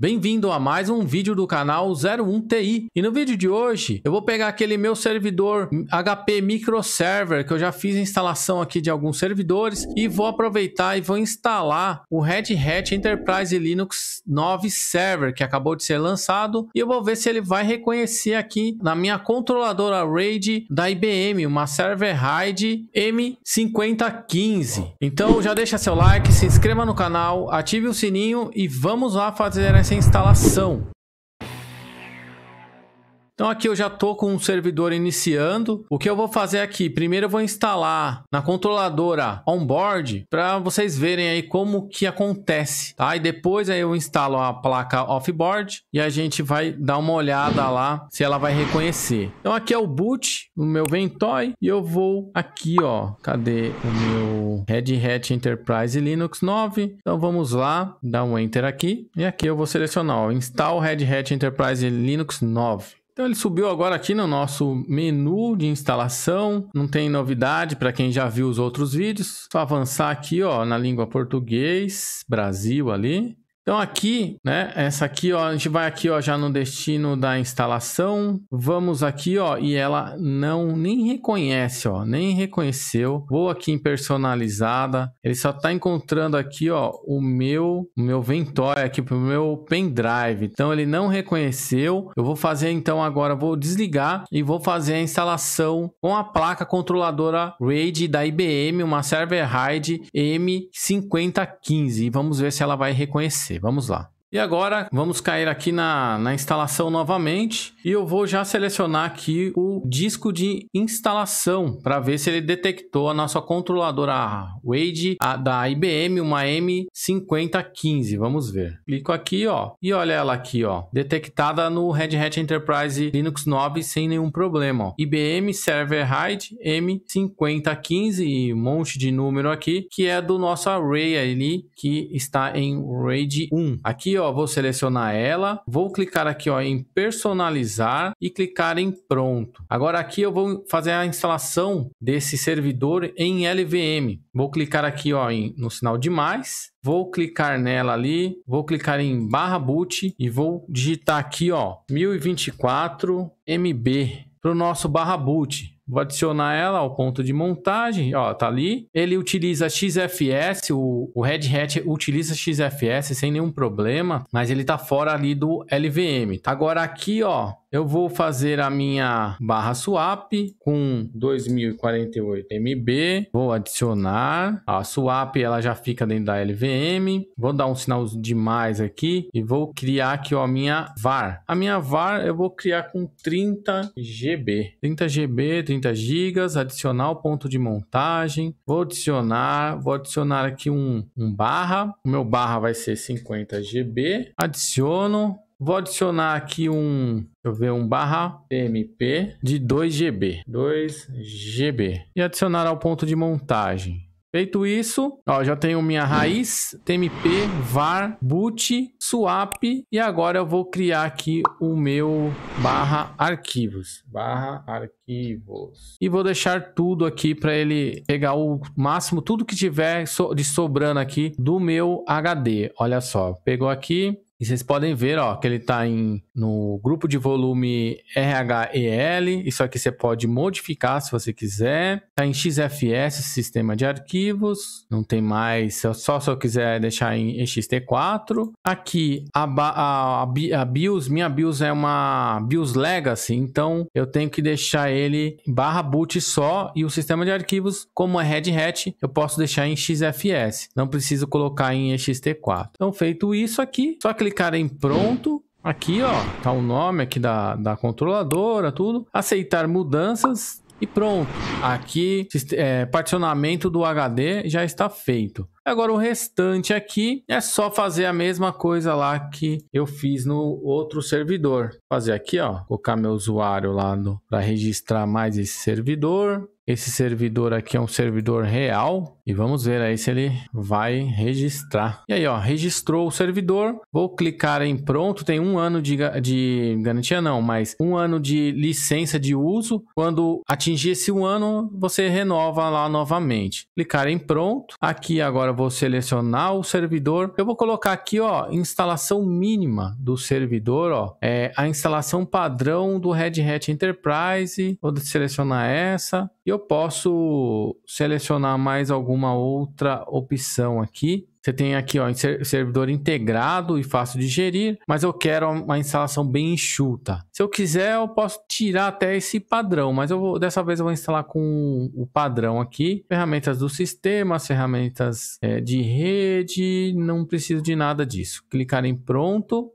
Bem-vindo a mais um vídeo do canal 01TI. E no vídeo de hoje, eu vou pegar aquele meu servidor HP Microserver, que eu já fiz a instalação aqui de alguns servidores, e vou aproveitar e vou instalar o Red Hat Enterprise Linux 9 Server, que acabou de ser lançado, e eu vou ver se ele vai reconhecer aqui na minha controladora RAID da IBM, uma Server RAID M5015. Então já deixa seu like, se inscreva no canal, ative o sininho e vamos lá fazer essa instalação. Então aqui eu já estou com um servidor iniciando. O que eu vou fazer aqui? Primeiro eu vou instalar na controladora onboard para vocês verem aí como que acontece, tá? E depois aí eu instalo a placa offboard e a gente vai dar uma olhada lá se ela vai reconhecer. Então aqui é o boot, no meu Ventoy e eu vou aqui, ó, cadê o meu Red Hat Enterprise Linux 9? Então vamos lá, dar um enter aqui e aqui eu vou selecionar, o install Red Hat Enterprise Linux 9. Então ele subiu agora aqui no nosso menu de instalação. Não tem novidade para quem já viu os outros vídeos. Só avançar aqui, ó, na língua português, Brasil ali. Então aqui, né, essa aqui, ó, a gente vai aqui, ó, já no destino da instalação. Vamos aqui, ó, e ela não nem reconhece, ó, nem reconheceu. Vou aqui em personalizada. Ele só tá encontrando aqui, ó, o meu, o meu Ventoy aqui pro meu pendrive. Então ele não reconheceu. Eu vou fazer então agora, vou desligar e vou fazer a instalação com a placa controladora RAID da IBM, uma Server RAID M5015. E vamos ver se ela vai reconhecer. Vamos lá. E agora vamos cair aqui na, na instalação novamente e eu vou já selecionar aqui o disco de instalação para ver se ele detectou a nossa controladora Wade a, da IBM, uma M5015. Vamos ver. Clico aqui, ó, e olha ela aqui, ó, detectada no Red Hat Enterprise Linux 9 sem nenhum problema. Ó. IBM Server Hide M5015 e um monte de número aqui, que é do nosso array ali que está em RAID 1. Aqui, ó, vou selecionar ela, vou clicar aqui ó, em personalizar e clicar em pronto. Agora aqui eu vou fazer a instalação desse servidor em LVM. Vou clicar aqui ó, em, no sinal de mais, vou clicar nela ali, vou clicar em barra boot e vou digitar aqui ó, 1024 MB para o nosso barra boot. Vou adicionar ela ao ponto de montagem, ó, tá ali. Ele utiliza XFS, o, o Red Hat utiliza XFS sem nenhum problema, mas ele tá fora ali do LVM. Agora aqui, ó, eu vou fazer a minha barra swap com 2048 MB. Vou adicionar. A swap ela já fica dentro da LVM. Vou dar um sinal de mais aqui e vou criar aqui ó, a minha VAR. A minha VAR eu vou criar com 30 GB. 30 GB, 30 GB, adicionar o ponto de montagem. Vou adicionar, vou adicionar aqui um, um barra. O meu barra vai ser 50 GB. Adiciono Vou adicionar aqui um, deixa eu ver, um barra PMP de 2GB. 2GB. E adicionar ao ponto de montagem. Feito isso, ó, já tenho minha raiz, TMP, var, boot, swap e agora eu vou criar aqui o meu barra arquivos, barra arquivos. E vou deixar tudo aqui para ele pegar o máximo, tudo que tiver de sobrando aqui do meu HD. Olha só, pegou aqui, e vocês podem ver, ó, que ele está em, no grupo de volume RHEL. Isso aqui você pode modificar se você quiser. Está em XFS, sistema de arquivos. Não tem mais, só se eu quiser deixar em XT4. Aqui, a, a, a, a BIOS, minha BIOS é uma BIOS Legacy. Então, eu tenho que deixar ele barra boot só. E o sistema de arquivos, como é Red Hat, eu posso deixar em XFS. Não preciso colocar em XT4. Então, feito isso aqui, só clicar clicar em pronto. Aqui, ó, tá o nome aqui da, da controladora, tudo. Aceitar mudanças e pronto. Aqui, é, particionamento do HD já está feito. Agora o restante aqui é só fazer a mesma coisa lá que eu fiz no outro servidor. Fazer aqui, ó, colocar meu usuário lá para registrar mais esse servidor. Esse servidor aqui é um servidor real e vamos ver aí se ele vai registrar. E aí, ó, registrou o servidor. Vou clicar em pronto. Tem um ano de, de garantia, não, mas um ano de licença de uso. Quando atingir esse um ano, você renova lá novamente. Clicar em pronto. Aqui agora vou selecionar o servidor. Eu vou colocar aqui, ó, instalação mínima do servidor, ó, é a instalação padrão do Red Hat Enterprise. Vou selecionar essa e eu eu posso selecionar mais alguma outra opção aqui. Você tem aqui, ó, servidor integrado e fácil de gerir, mas eu quero uma instalação bem enxuta. Se eu quiser, eu posso tirar até esse padrão, mas eu vou, dessa vez eu vou instalar com o padrão aqui. Ferramentas do sistema, ferramentas é, de rede, não preciso de nada disso. Clicar em pronto.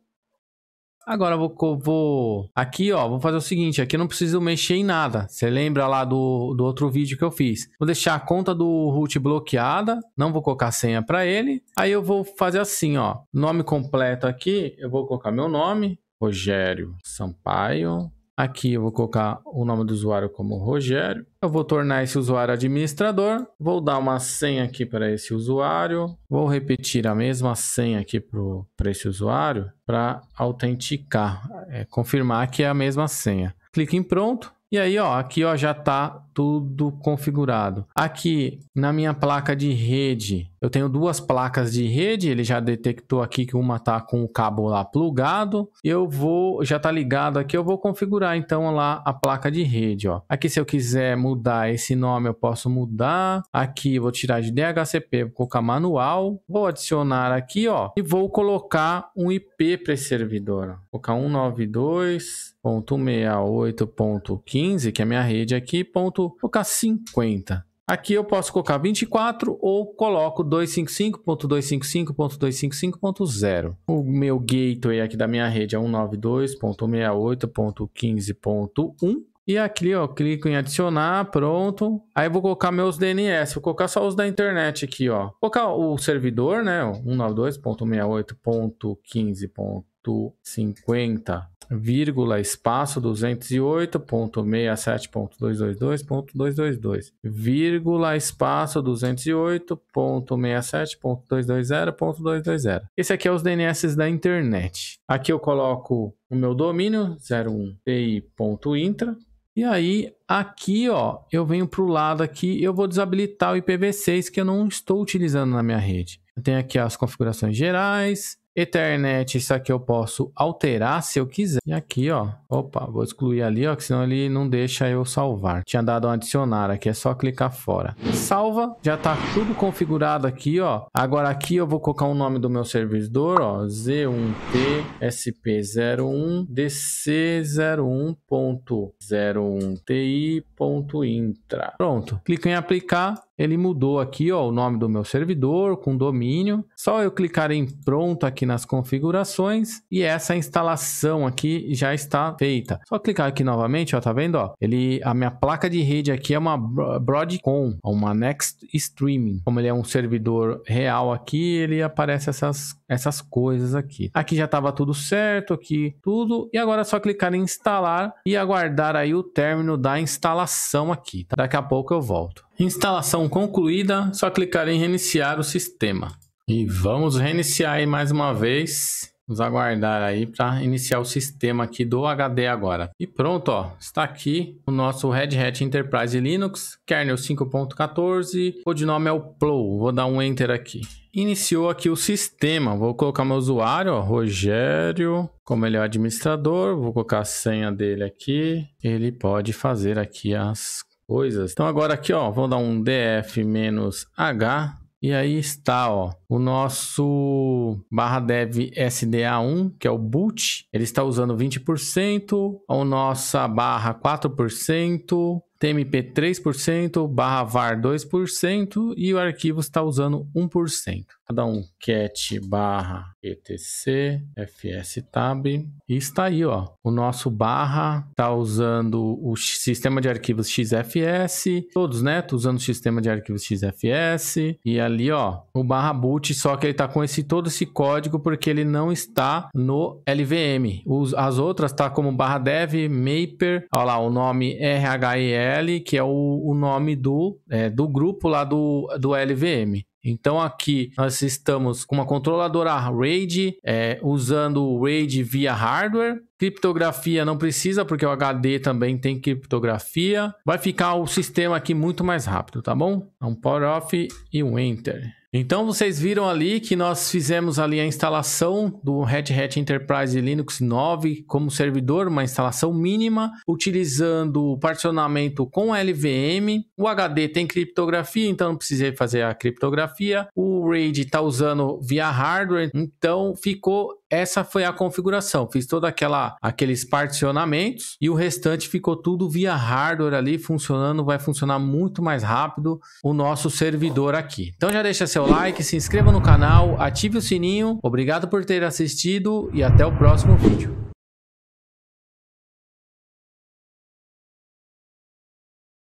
Agora vou, vou, Aqui, ó, vou fazer o seguinte. Aqui eu não preciso mexer em nada. Você lembra lá do, do outro vídeo que eu fiz. Vou deixar a conta do root bloqueada. Não vou colocar senha para ele. Aí eu vou fazer assim, ó. Nome completo aqui. Eu vou colocar meu nome. Rogério Sampaio Aqui eu vou colocar o nome do usuário como Rogério. Eu vou tornar esse usuário administrador. Vou dar uma senha aqui para esse usuário. Vou repetir a mesma senha aqui para esse usuário para autenticar, é, confirmar que é a mesma senha. Clique em pronto. E aí, ó, aqui ó, já está tudo configurado. Aqui na minha placa de rede, eu tenho duas placas de rede, ele já detectou aqui que uma está com o cabo lá plugado. Eu vou, já está ligado aqui, eu vou configurar então lá a placa de rede. Ó. Aqui se eu quiser mudar esse nome, eu posso mudar. Aqui vou tirar de DHCP, vou colocar manual. Vou adicionar aqui ó, e vou colocar um IP para esse servidor. Vou colocar 192.68.15, que é a minha rede aqui, ponto posso colocar 50. Aqui eu posso colocar 24 ou coloco 255.255.255.0. O meu gateway aqui da minha rede é 192.168.15.1. E aqui ó, eu clico em adicionar, pronto. Aí vou colocar meus DNS, vou colocar só os da internet aqui, ó. Vou colocar o servidor, né, 192.168.15.1 cinquenta vírgula espaço 208.67.222.222, vírgula espaço 208.67.220.220. Esse aqui é os DNS da internet. Aqui eu coloco o meu domínio 01 intra e aí aqui, ó, eu venho para o lado aqui, eu vou desabilitar o IPv6 que eu não estou utilizando na minha rede. tem tenho aqui as configurações gerais, Ethernet, isso aqui eu posso alterar se eu quiser. E aqui, ó, opa, vou excluir ali, ó, que senão ele não deixa eu salvar. Tinha dado um adicionar aqui, é só clicar fora. Salva, já tá tudo configurado aqui, ó. Agora aqui eu vou colocar o nome do meu servidor, ó, Z1T SP01 DC01.01 TI.intra. Pronto, clica em aplicar, ele mudou aqui ó, o nome do meu servidor com domínio. Só eu clicar em pronto aqui nas configurações e essa instalação aqui já está feita. Só clicar aqui novamente, ó, tá vendo? Ó, ele, a minha placa de rede aqui é uma Broadcom, uma Next Streaming. Como ele é um servidor real aqui, ele aparece essas, essas coisas aqui. Aqui já estava tudo certo, aqui tudo. E agora é só clicar em instalar e aguardar aí o término da instalação aqui. Tá? Daqui a pouco eu volto. Instalação concluída, só clicar em reiniciar o sistema. E vamos reiniciar aí mais uma vez. Vamos aguardar aí para iniciar o sistema aqui do HD agora. E pronto, ó, está aqui o nosso Red Hat Enterprise Linux, kernel 5.14, o de nome é o Plow. Vou dar um enter aqui. Iniciou aqui o sistema. Vou colocar meu usuário, ó, Rogério, como ele é o administrador, vou colocar a senha dele aqui. Ele pode fazer aqui as coisas. Então agora aqui, ó, vou dar um df menos h e aí está, ó, o nosso barra dev SDA1, que é o boot, ele está usando 20%, a nossa barra 4%, TMP 3%, barra var 2% e o arquivo está usando 1%. Cada um cat barra etc fs tab e está aí, ó. O nosso barra está né, tá usando o sistema de arquivos XFS, todos, né? Tô usando o sistema de arquivos XFS e ali, ó, o barra boot, só que ele está com esse todo esse código porque ele não está no LVM. Os, as outras tá como barra dev, maper, ó lá, o nome RHES L que é o, o nome do, é, do grupo lá do, do LVM. Então aqui nós estamos com uma controladora RAID, é, usando o RAID via hardware. Criptografia não precisa, porque o HD também tem criptografia. Vai ficar o sistema aqui muito mais rápido, tá bom? Um power off e um enter. Então vocês viram ali que nós fizemos ali a instalação do Red Hat Enterprise Linux 9 como servidor, uma instalação mínima, utilizando o particionamento com LVM. O HD tem criptografia, então não precisei fazer a criptografia. O RAID está usando via hardware, então ficou essa foi a configuração. Fiz toda aquela aqueles particionamentos e o restante ficou tudo via hardware ali funcionando, vai funcionar muito mais rápido o nosso servidor aqui. Então já deixa seu like, se inscreva no canal, ative o sininho. Obrigado por ter assistido e até o próximo vídeo.